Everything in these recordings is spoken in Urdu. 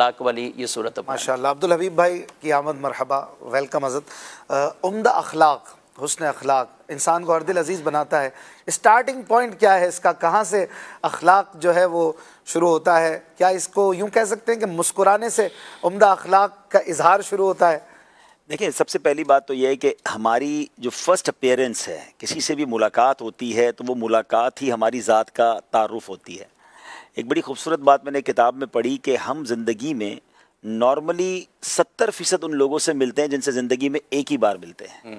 اطلاق والی یہ صورت ماشاء اللہ عبدالحبیب بھائی کی آمد مرحبا ویلکم عزت عمدہ اخلاق حسن اخلاق انسان کو ہر دل عزیز بناتا ہے اسٹارٹنگ پوائنٹ کیا ہے اس کا کہاں سے اخلاق جو ہے وہ شروع ہوتا ہے کیا اس کو یوں کہہ سکتے ہیں کہ مسکرانے سے عمدہ اخلاق کا اظہار شروع ہوتا ہے دیکھیں سب سے پہلی بات تو یہ ہے کہ ہماری جو فرسٹ اپیرنس ہے کسی سے بھی ملاقات ہوتی ہے تو وہ ملاقات ہی ہماری ذات کا تعارف ہوتی ہے ایک بڑی خوبصورت بات میں نے کتاب میں پڑھی کہ ہم زندگی میں نارملی ستر فیصد ان لوگوں سے ملتے ہیں جن سے زندگی میں ایک ہی بار ملتے ہیں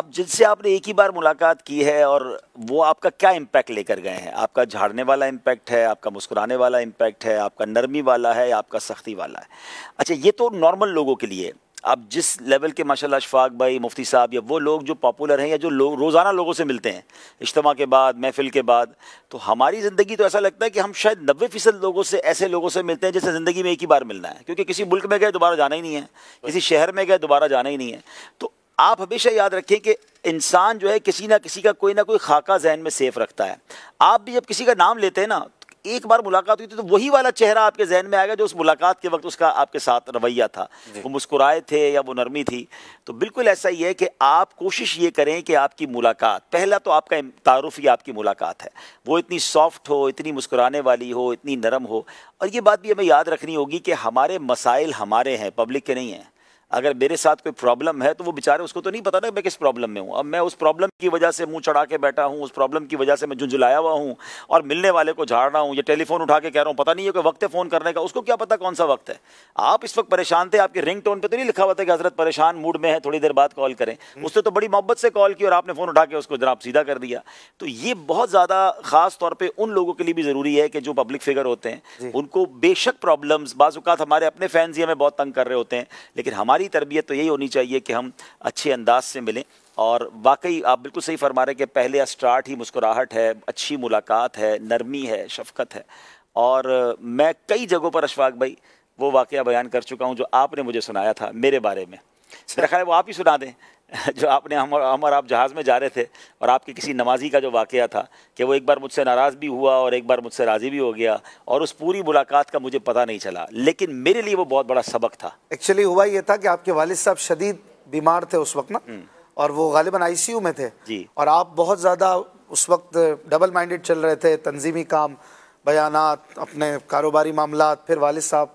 اب جن سے آپ نے ایک ہی بار ملاقات کی ہے اور وہ آپ کا کیا امپیکٹ لے کر گئے ہیں آپ کا جھاڑنے والا امپیکٹ ہے آپ کا مسکرانے والا امپیکٹ ہے آپ کا نرمی والا ہے آپ کا سختی والا ہے اچھا یہ تو نارمل لوگوں کے لیے اب جس لیول کے ماشاء اللہ اشفاق بھائی مفتی صاحب یا وہ لوگ جو پاپولر ہیں یا جو لوگ روزانہ لوگوں سے ملتے ہیں اجتماع کے بعد محفل کے بعد تو ہماری زندگی تو ایسا لگتا ہے کہ ہم شاید نوے فیصد لوگوں سے ایسے لوگوں سے ملتے ہیں جسے زندگی میں ایک ہی بار ملنا ہے کیونکہ کسی ملک میں گئے دوبارہ جانا ہی نہیں ہے کسی شہر میں گئے دوبارہ جانا ہی نہیں ہے تو آپ ہمیشہ یاد رکھیں کہ انسان جو ہے کسی نہ کسی کا کوئی نہ کوئی خاکہ ذہن میں سیف رکھتا ہے آپ بھی جب کسی کا نام لیتے ہیں نا ایک بار ملاقات ہوئی تھی تو وہی والا چہرہ آپ کے ذہن میں آئے گا جو اس ملاقات کے وقت اس کا آپ کے ساتھ رویہ تھا جی۔ وہ مسکرائے تھے یا وہ نرمی تھی تو بالکل ایسا ہی ہے کہ آپ کوشش یہ کریں کہ آپ کی ملاقات پہلا تو آپ کا تعارف ہی آپ کی ملاقات ہے وہ اتنی سافٹ ہو اتنی مسکرانے والی ہو اتنی نرم ہو اور یہ بات بھی ہمیں یاد رکھنی ہوگی کہ ہمارے مسائل ہمارے ہیں پبلک کے نہیں ہیں اگر میرے ساتھ کوئی پرابلم ہے تو وہ بیچارے اس کو تو نہیں پتا نا میں کس پرابلم میں ہوں اب میں اس پرابلم کی وجہ سے منہ چڑھا کے بیٹھا ہوں اس پرابلم کی وجہ سے میں جھنجھلایا ہوا ہوں اور ملنے والے کو جھاڑ رہا ہوں یا ٹیلی فون اٹھا کے کہہ رہا ہوں پتا نہیں ہے کہ وقت ہے فون کرنے کا اس کو کیا پتا کون سا وقت ہے آپ اس وقت پریشان تھے آپ کے رنگ ٹون پہ تو نہیں لکھا ہوا تھا کہ حضرت پریشان موڈ میں ہے تھوڑی دیر بعد کال کریں اس نے تو بڑی محبت سے کال کی اور آپ نے فون اٹھا کے اس کو جناب سیدھا کر دیا تو یہ بہت زیادہ خاص طور پہ ان لوگوں کے لیے بھی ضروری ہے کہ جو پبلک فگر ہوتے ہیں جی۔ ان کو بے شک پرابلمس بعض اوقات ہمارے اپنے فینس ہی ہمیں بہت تنگ کر رہے ہوتے ہیں لیکن ہماری ہماری تربیت تو یہی ہونی چاہیے کہ ہم اچھے انداز سے ملیں اور واقعی آپ بالکل صحیح فرما رہے کہ پہلے اسٹارٹ ہی مسکراہٹ ہے اچھی ملاقات ہے نرمی ہے شفقت ہے اور میں کئی جگہوں پر اشفاق بھائی وہ واقعہ بیان کر چکا ہوں جو آپ نے مجھے سنایا تھا میرے بارے میں خیال وہ آپ ہی سنا دیں جو آپ نے ہم اور آپ جہاز میں جا رہے تھے اور آپ کے کسی نمازی کا جو واقعہ تھا کہ وہ ایک بار مجھ سے ناراض بھی ہوا اور ایک بار مجھ سے راضی بھی ہو گیا اور اس پوری ملاقات کا مجھے پتہ نہیں چلا لیکن میرے لیے وہ بہت بڑا سبق تھا ایکچولی ہوا یہ تھا کہ آپ کے والد صاحب شدید بیمار تھے اس وقت نا اور وہ غالباً آئی سی یو میں تھے جی اور آپ بہت زیادہ اس وقت ڈبل مائنڈڈ چل رہے تھے تنظیمی کام بیانات اپنے کاروباری معاملات پھر والد صاحب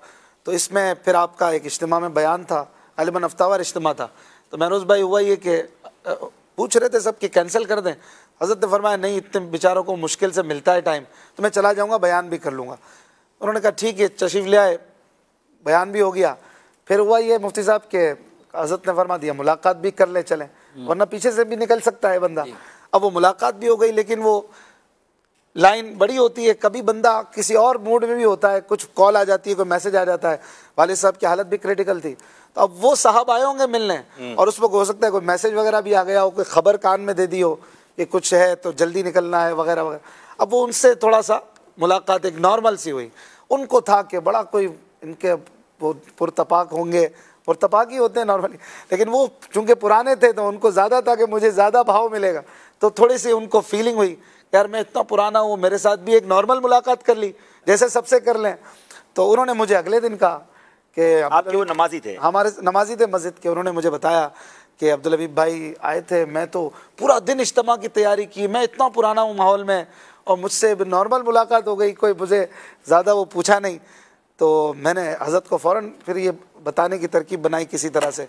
تو اس میں پھر آپ کا ایک اجتماع میں بیان تھا غالباً ہفتہ وار اجتماع تھا تو مہروز بھائی ہوا یہ کہ پوچھ رہے تھے سب کہ کینسل کر دیں حضرت نے فرمایا نہیں اتنے بیچاروں کو مشکل سے ملتا ہے ٹائم تو میں چلا جاؤں گا بیان بھی کر لوں گا انہوں نے کہا ٹھیک ہے چشیف لے آئے بیان بھی ہو گیا پھر ہوا یہ مفتی صاحب کہ حضرت نے فرما دیا ملاقات بھی کر لے چلیں ورنہ پیچھے سے بھی نکل سکتا ہے بندہ جی۔ اب وہ ملاقات بھی ہو گئی لیکن وہ لائن بڑی ہوتی ہے کبھی بندہ کسی اور موڈ میں بھی ہوتا ہے کچھ کال آ جاتی ہے کوئی میسج آ جاتا ہے والد صاحب کی حالت بھی کریٹیکل تھی تو اب وہ صاحب آئے ہوں گے ملنے اور اس وقت ہو سکتا ہے کوئی میسج وغیرہ بھی آ گیا ہو کوئی خبر کان میں دے دی ہو کہ کچھ ہے تو جلدی نکلنا ہے وغیرہ وغیرہ اب وہ ان سے تھوڑا سا ملاقات ایک نارمل سی ہوئی ان کو تھا کہ بڑا کوئی ان کے وہ پرتپاک ہوں گے پرتپاک ہی ہوتے ہیں نارملی لیکن وہ چونکہ پرانے تھے تو ان کو زیادہ تھا کہ مجھے زیادہ بھاؤ ملے گا تو تھوڑی سی ان کو فیلنگ ہوئی کہ یار میں اتنا پرانا ہوں میرے ساتھ بھی ایک نارمل ملاقات کر لی جیسے سب سے کر لیں تو انہوں نے مجھے اگلے دن کہا کہ وہ نمازی تھے ہمارے نمازی تھے مسجد کے انہوں نے مجھے بتایا کہ عبدالعبیب بھائی آئے تھے میں تو پورا دن اجتماع کی تیاری کی میں اتنا پرانا ہوں ماحول میں اور مجھ سے نارمل ملاقات ہو گئی کوئی مجھے زیادہ وہ پوچھا نہیں تو میں نے حضرت کو فوراً پھر یہ بتانے کی ترکیب بنائی کسی طرح سے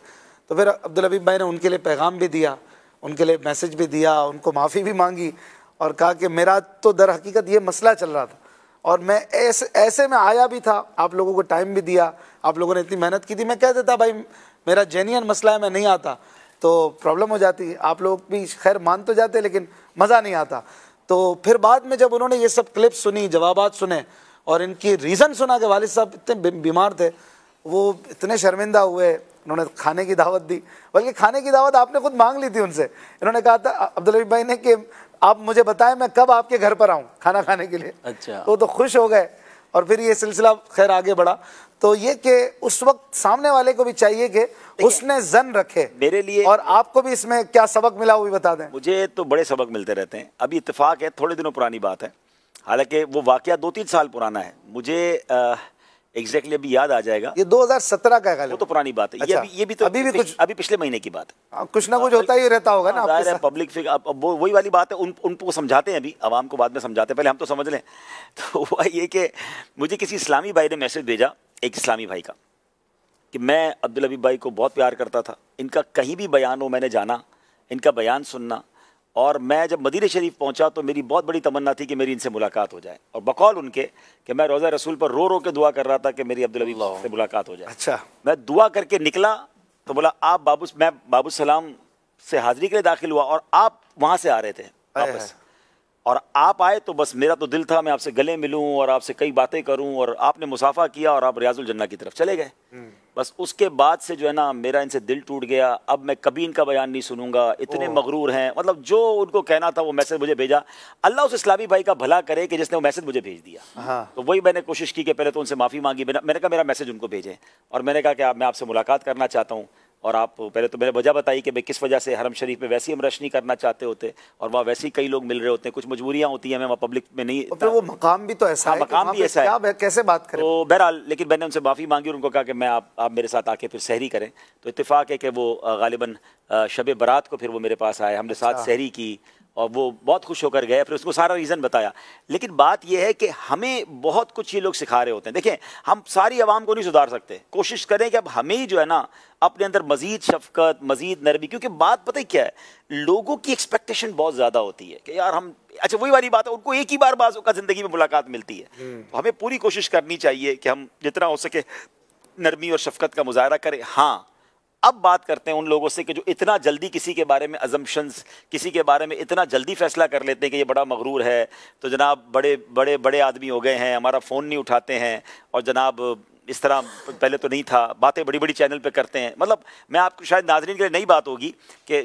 تو پھر عبدالحبیب بھائی نے ان کے لیے پیغام بھی دیا ان کے لیے میسج بھی دیا ان کو معافی بھی مانگی اور کہا کہ میرا تو در حقیقت یہ مسئلہ چل رہا تھا اور میں ایسے ایسے میں آیا بھی تھا آپ لوگوں کو ٹائم بھی دیا آپ لوگوں نے اتنی محنت کی تھی میں کہہ دیتا بھائی میرا جینین مسئلہ ہے میں نہیں آتا تو پرابلم ہو جاتی آپ لوگ بھی خیر مان تو جاتے لیکن مزہ نہیں آتا تو پھر بعد میں جب انہوں نے یہ سب کلپ سنی جوابات سنے اور ان کی ریزن سنا کہ والد صاحب اتنے بیمار تھے وہ اتنے شرمندہ ہوئے انہوں نے کھانے کی دعوت دی بلکہ کھانے کی دعوت آپ نے خود مانگ لی تھی ان سے انہوں نے کہا تھا عبدال بھائی نے کہ آپ مجھے بتائیں میں کب آپ کے گھر پر آؤں کھانا کھانے کے لیے اچھا۔ خوش ہو گئے اور پھر یہ یہ سلسلہ خیر آگے بڑھا تو کہ اس وقت سامنے والے کو بھی چاہیے کہ اس نے زن رکھے میرے لیے اور آپ کو بھی اس میں کیا سبق ملا وہ بھی بتا دیں مجھے تو بڑے سبق ملتے رہتے ہیں ابھی اتفاق ہے تھوڑے دنوں پرانی بات ہے حالانکہ وہ واقعہ دو تین سال پرانا ہے مجھے ایکزیکٹلی ابھی یاد آ جائے گا یہ دو ہزار سترہ کا وہ تو پرانی بات ہے یہ اچھا۔ بھی تو ابھی بھی کچھ ابھی پچھلے مہینے کی بات ہے ہاں، کچھ نہ کچھ ہوتا ہی رہتا ہوگا نا ظاہر ہے پبلک اب وہی والی بات ہے ان کو سمجھاتے ہیں ابھی عوام کو بعد میں سمجھاتے ہیں پہلے ہم تو سمجھ لیں تو ہوا یہ کہ مجھے کسی اسلامی بھائی نے میسج بھیجا ایک اسلامی بھائی کا کہ میں عبدالحبیب بھائی کو بہت پیار کرتا تھا ان کا کہیں بھی بیان ہو میں نے جانا ان کا بیان سننا اور میں جب مدیر شریف پہنچا تو میری بہت بڑی تمنا تھی کہ میری ان سے ملاقات ہو جائے اور بقول ان کے کہ میں روزہ رسول پر رو رو کے دعا کر رہا تھا کہ میری عبدالعبی سے ملاقات ہو جائے اچھا میں دعا کر کے نکلا تو بولا آپ بابو میں بابو سلام سے حاضری کے لیے داخل ہوا اور آپ وہاں سے آ رہے تھے اور آپ آئے تو بس میرا تو دل تھا میں آپ سے گلے ملوں اور آپ سے کئی باتیں کروں اور آپ نے مسافہ کیا اور آپ ریاض الجنہ کی طرف چلے گئے بس اس کے بعد سے جو ہے نا میرا ان سے دل ٹوٹ گیا اب میں کبھی ان کا بیان نہیں سنوں گا اتنے مغرور ہیں مطلب جو ان کو کہنا تھا وہ میسج مجھے بھیجا اللہ اس اسلامی بھائی کا بھلا کرے کہ جس نے وہ میسج مجھے بھیج دیا ہاں۔ تو وہی میں نے کوشش کی کہ پہلے تو ان سے معافی مانگی میں نے کہا میرا میسیج ان کو بھیجیں اور میں نے کہا کہ میں آپ سے ملاقات کرنا چاہتا ہوں اور آپ پہلے تو میرے وجہ بتائی کہ میں کس وجہ سے حرم شریف میں ویسی ہم رش نہیں کرنا چاہتے ہوتے اور وہاں ویسے ہی کئی لوگ مل رہے ہوتے ہیں کچھ مجبوریاں ہوتی ہیں ہمیں وہاں پبلک میں نہیں پھر وہ مقام بھی تو ایسا ہاں، ہے مقام بھی ایسا ہے کیسے بات کریں تو بہرحال لیکن میں نے ان سے معافی مانگی اور ان کو کہا کہ میں آپ آپ میرے ساتھ آ کے پھر سحری کریں تو اتفاق ہے کہ وہ غالباً شب برات کو پھر وہ میرے پاس آئے ہم نے ساتھ اچھا۔ سحری کی اور وہ بہت خوش ہو کر گئے پھر اس کو سارا ریزن بتایا لیکن بات یہ ہے کہ ہمیں بہت کچھ یہ لوگ سکھا رہے ہوتے ہیں دیکھیں ہم ساری عوام کو نہیں سدھار سکتے کوشش کریں کہ اب ہمیں جو ہے نا اپنے اندر مزید شفقت مزید نرمی کیونکہ بات پتہ کیا ہے لوگوں کی ایکسپیکٹیشن بہت زیادہ ہوتی ہے کہ یار ہم اچھا وہی والی بات ہے ان کو ایک ہی بار بعض زندگی میں ملاقات ملتی ہے ہمیں پوری کوشش کرنی چاہیے کہ ہم جتنا ہو سکے نرمی اور شفقت کا مظاہرہ کریں ہاں اب بات کرتے ہیں ان لوگوں سے کہ جو اتنا جلدی کسی کے بارے میں ازمشنس کسی کے بارے میں اتنا جلدی فیصلہ کر لیتے ہیں کہ یہ بڑا مغرور ہے تو جناب بڑے بڑے بڑے آدمی ہو گئے ہیں ہمارا فون نہیں اٹھاتے ہیں اور جناب اس طرح پہلے تو نہیں تھا باتیں بڑی بڑی چینل پہ کرتے ہیں مطلب میں آپ کو شاید ناظرین کے لیے نئی بات ہوگی کہ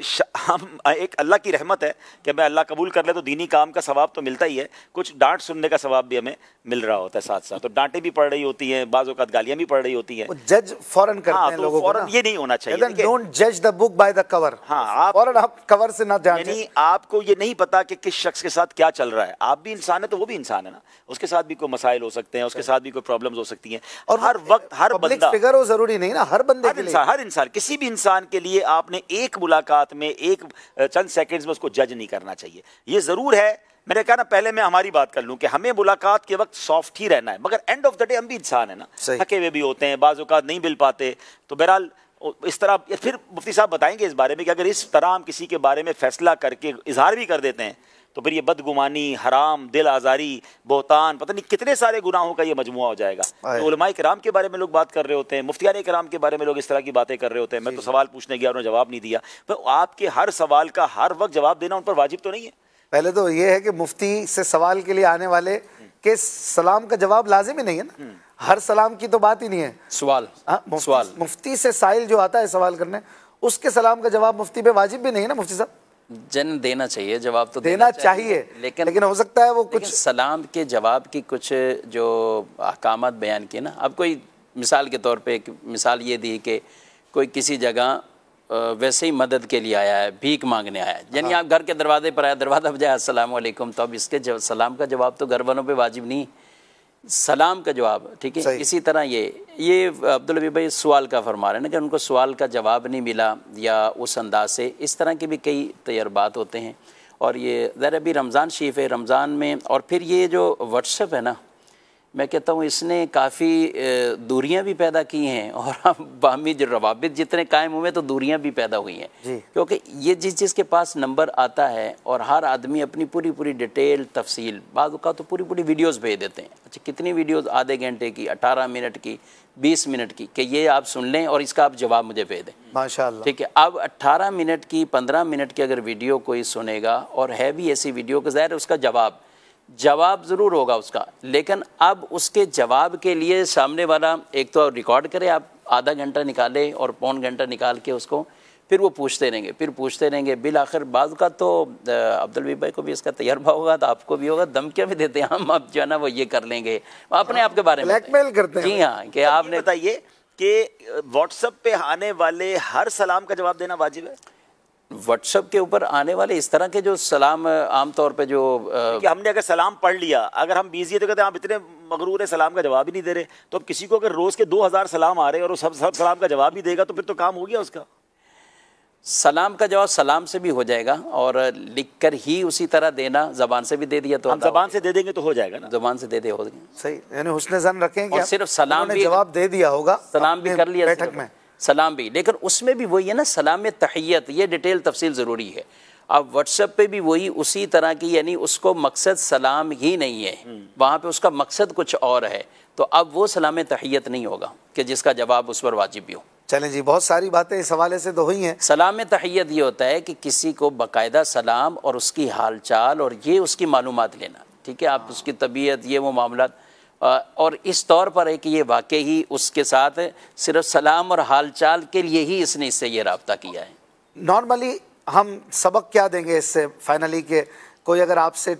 ہم ایک اللہ کی رحمت ہے کہ میں اللہ قبول کر لے تو دینی کام کا ثواب تو ملتا ہی ہے کچھ ڈانٹ سننے کا ثواب بھی ہمیں مل رہا ہوتا ہے ساتھ ساتھ تو ڈانٹیں بھی پڑ رہی ہوتی ہیں بعض اوقات گالیاں بھی پڑ رہی ہوتی ہیں جج فوراً کرتے ہاں، ہیں لوگوں یہ نہیں ہونا چاہیے ڈونٹ جج دا دا بک بائی کور ہاں آپ فوراً آپ آپ کور سے نہ جانیں یعنی کو یہ نہیں پتا کہ کس شخص کے ساتھ کیا چل رہا ہے آپ بھی انسان ہے تو وہ بھی انسان ہے نا اس کے ساتھ بھی کوئی مسائل ہو سکتے ہیں اس کے ساتھ بھی کوئی پرابلمز ہو سکتی ہیں اور ہر وقت ہر بندہ فگر ہو ضروری نہیں نا ہر بندے ہر انسان ہر انسان کسی بھی انسان کے لیے آپ نے ایک ملاقات میں ایک چند سیکنڈز میں اس کو جج نہیں کرنا چاہیے یہ ضرور ہے میں نے کہا نا پہلے میں ہماری بات کر لوں کہ ہمیں ملاقات کے وقت سافٹ ہی رہنا ہے مگر اینڈ آف دا ڈے ہم بھی انسان ہیں نا تھکے ہوئے بھی ہوتے ہیں بعض اوقات نہیں مل پاتے تو بہرحال اس طرح پھر مفتی صاحب بتائیں گے اس بارے میں کہ اگر اس طرح ہم کسی کے بارے میں فیصلہ کر کے اظہار بھی کر دیتے ہیں تو پھر یہ بدگمانی حرام دل آزاری بہتان پتہ نہیں کتنے سارے گناہوں کا یہ مجموعہ ہو جائے گا تو علماء کرام کے بارے میں لوگ بات کر رہے ہوتے ہیں مفتیان کرام کے بارے میں لوگ اس طرح کی باتیں کر رہے ہوتے ہیں میں جی تو جی۔ سوال پوچھنے گیا انہوں نے جواب نہیں دیا آپ کے ہر سوال کا ہر وقت جواب دینا ان پر واجب تو نہیں ہے پہلے تو یہ ہے کہ مفتی سے سوال کے لیے آنے والے کے سلام کا جواب لازم ہی نہیں ہے نا ہر سلام کی تو بات ہی نہیں ہے سوال ہاں، سوال مفتی سے سائل جو آتا ہے سوال کرنے اس کے سلام کا جواب مفتی پہ واجب بھی نہیں ہے نا مفتی صاحب جن دینا چاہیے جواب تو دینا چاہیے لیکن لیکن ہو سکتا ہے وہ کچھ سلام کے جواب کی کچھ جو احکامات بیان کیے نا اب کوئی مثال کے طور پہ ایک مثال یہ دی کہ کوئی کسی جگہ ویسے ہی مدد کے لیے آیا ہے بھیک مانگنے آیا ہے یعنی ہاں۔ آپ گھر کے دروازے پر آیا دروازہ بجائے السلام علیکم تو اب اس کے سلام کا جواب تو گھر والوں پہ واجب نہیں سلام کا جواب ٹھیک ہے اسی طرح یہ یہ عبدالبی بھائی سوال کا فرما رہے نا کہ ان کو سوال کا جواب نہیں ملا یا اس انداز سے اس طرح کے بھی کئی تجربات ہوتے ہیں اور یہ ذرا ابھی رمضان شریف ہے رمضان میں اور پھر یہ جو اپ ہے نا میں کہتا ہوں اس نے کافی دوریاں بھی پیدا کی ہیں اور جو روابط جتنے قائم ہوئے تو دوریاں بھی پیدا ہوئی ہیں جی۔ کیونکہ یہ جس جس کے پاس نمبر آتا ہے اور ہر آدمی اپنی پوری پوری ڈیٹیل تفصیل بعض اوقات پوری پوری ویڈیوز بھیج دیتے ہیں اچھا کتنی ویڈیوز آدھے گھنٹے کی اٹھارہ منٹ کی بیس منٹ کی کہ یہ آپ سن لیں اور اس کا آپ جواب مجھے بھیج دیں ماشاء اللہ ٹھیک ہے اب اٹھارہ منٹ کی پندرہ منٹ کی اگر ویڈیو کوئی سنے گا اور ہے بھی ایسی ویڈیو کو ظاہر ہے اس کا جواب جواب ضرور ہوگا اس کا لیکن اب اس کے جواب کے لیے سامنے والا ایک تو ریکارڈ کرے آپ آدھا گھنٹہ نکالے اور پون گھنٹہ نکال کے اس کو پھر وہ پوچھتے رہیں گے پھر پوچھتے رہیں گے بالآخر بعض کا تو عبد البیب بھائی کو بھی اس کا تجربہ ہوگا تو آپ کو بھی ہوگا دھمکیاں بھی دیتے ہیں ہم آپ جو ہے نا وہ یہ کر لیں گے اپنے آپ کے بارے میں جی ہاں کہ آپ نے بتائیے کہ واٹس اپ پہ آنے والے ہر سلام کا جواب دینا واجب ہے واٹس اپ کے اوپر آنے والے اس طرح کے جو سلام عام طور پہ جو کہ ہم نے اگر سلام پڑھ لیا اگر ہم بیزی ہے تو کہتے ہیں آپ اتنے مغرور ہیں سلام کا جواب ہی نہیں دے رہے تو اب کسی کو اگر روز کے دو ہزار سلام آ رہے اور سب سلام کا جواب بھی دے گا تو پھر تو کام ہو گیا اس کا سلام کا جواب سلام سے بھی ہو جائے گا اور لکھ کر ہی اسی طرح دینا زبان سے بھی دے دیا تو ہم زبان سے دے دیں گے تو ہو جائے گا نا زبان سے دے دے ہو صحیح یعنی حسن زن رکھیں صرف سلام بھی جواب دے دیا ہوگا سلام بھی کر لیا بیٹھک میں سلام بھی لیکن اس میں بھی وہی ہے نا سلام تحیت یہ ڈیٹیل تفصیل ضروری ہے اب واٹس ایپ پہ بھی وہی اسی طرح کی یعنی اس کو مقصد سلام ہی نہیں ہے وہاں پہ اس کا مقصد کچھ اور ہے تو اب وہ سلام تحیت نہیں ہوگا کہ جس کا جواب اس پر واجب بھی ہو چلیں جی بہت ساری باتیں اس حوالے سے تو ہوئی ہیں سلام تحیت یہ ہوتا ہے کہ کسی کو باقاعدہ سلام اور اس کی حال چال اور یہ اس کی معلومات لینا ٹھیک ہے آپ اس کی طبیعت یہ وہ معاملات اور اس طور پر ہے کہ یہ واقعی اس کے ساتھ صرف سلام اور حال چال کے لیے ہی اس نے اس سے یہ رابطہ کیا ہے نارملی ہم سبق کیا دیں گے اس سے فائنلی کہ کوئی اگر آپ سے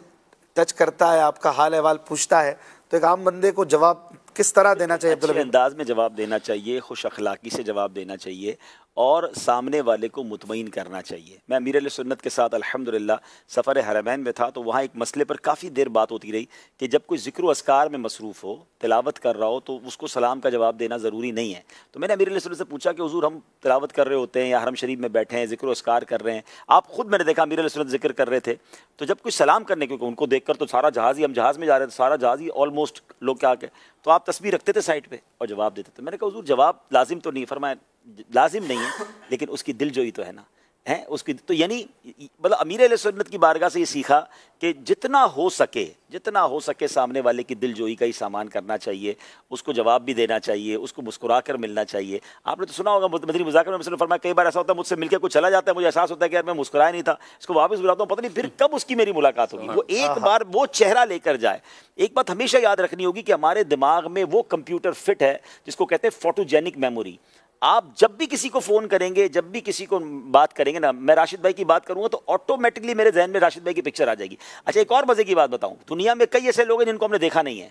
ٹچ کرتا ہے آپ کا حال احوال پوچھتا ہے تو ایک عام بندے کو جواب کس طرح دینا چاہیے اچھے انداز میں جواب دینا چاہیے خوش اخلاقی سے جواب دینا چاہیے اور سامنے والے کو مطمئن کرنا چاہیے میں امیر علیہ سنت کے ساتھ الحمدللہ سفر حرمین میں تھا تو وہاں ایک مسئلے پر کافی دیر بات ہوتی رہی کہ جب کوئی ذکر و اسکار میں مصروف ہو تلاوت کر رہا ہو تو اس کو سلام کا جواب دینا ضروری نہیں ہے تو میں نے امیر علیہ سنت سے پوچھا کہ حضور ہم تلاوت کر رہے ہوتے ہیں یا حرم شریف میں بیٹھے ہیں ذکر و اسکار کر رہے ہیں آپ خود میں نے دیکھا امیر علیہ سنت ذکر کر رہے تھے تو جب کوئی سلام کرنے کیونکہ ان کو دیکھ کر تو سارا جہاز ہی ہم جہاز میں جا رہے تھے سارا جہاز ہی آلموسٹ لوگ کیا کہ تو آپ تصویر رکھتے تھے سائٹ پہ اور جواب دیتے تھے میں نے کہا حضور جواب لازم تو نہیں فرمایا لازم نہیں ہے لیکن اس کی دل جوئی تو ہے نا اس کی تو یعنی مطلب امیر علیہ سنت کی بارگاہ سے یہ سیکھا کہ جتنا ہو سکے جتنا ہو سکے سامنے والے کی دل جوئی کا ہی سامان کرنا چاہیے اس کو جواب بھی دینا چاہیے اس کو مسکرا کر ملنا چاہیے آپ نے تو سنا ہوگا مدری مذاکر میں نے فرمایا کئی بار ایسا ہوتا ہے مجھ سے مل کے کچھ چلا جاتا ہے مجھے احساس ہوتا ہے کہ یار میں مسکرایا نہیں تھا اس کو واپس بلاتا ہوں پتہ نہیں پھر کب اس کی میری ملاقات ہوگی وہ ایک بار وہ چہرہ لے کر جائے ایک بات ہمیشہ یاد رکھنی ہوگی کہ ہمارے دماغ میں وہ کمپیوٹر فٹ ہے جس کو کہتے ہیں فوٹوجینک میموری آپ جب بھی کسی کو فون کریں گے جب بھی کسی کو بات کریں گے نا میں راشد بھائی کی بات کروں گا تو آٹومیٹکلی میرے ذہن میں راشد بھائی کی پکچر آ جائے گی اچھا ایک اور مزے کی بات بتاؤں دنیا میں کئی ایسے لوگ ہیں جن کو ہم نے دیکھا نہیں ہے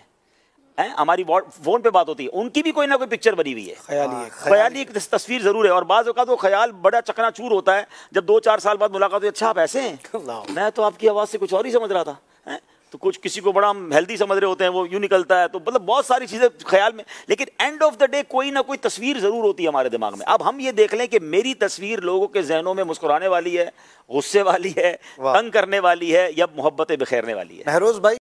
ہماری فون پہ بات ہوتی ہے ان کی بھی کوئی نہ کوئی پکچر بنی ہوئی ہے خیالی ہاں، خیالی ایک تصویر ضرور ہے اور بعض اوقات وہ خیال بڑا چکنا چور ہوتا ہے جب دو چار سال بعد ملاقات ہوئی اچھا آپ ایسے ہیں میں تو آپ کی آواز سے کچھ اور ہی سمجھ رہا تھا تو کچھ کسی کو بڑا ہیلدی سمجھ رہے ہوتے ہیں وہ یوں نکلتا ہے تو مطلب بہت ساری چیزیں خیال میں لیکن اینڈ آف دا ڈے کوئی نہ کوئی تصویر ضرور ہوتی ہے ہمارے دماغ میں اب ہم یہ دیکھ لیں کہ میری تصویر لوگوں کے ذہنوں میں مسکرانے والی ہے غصے والی ہے تنگ کرنے والی ہے یا محبتیں بخیرنے والی ہے مہروز بھائی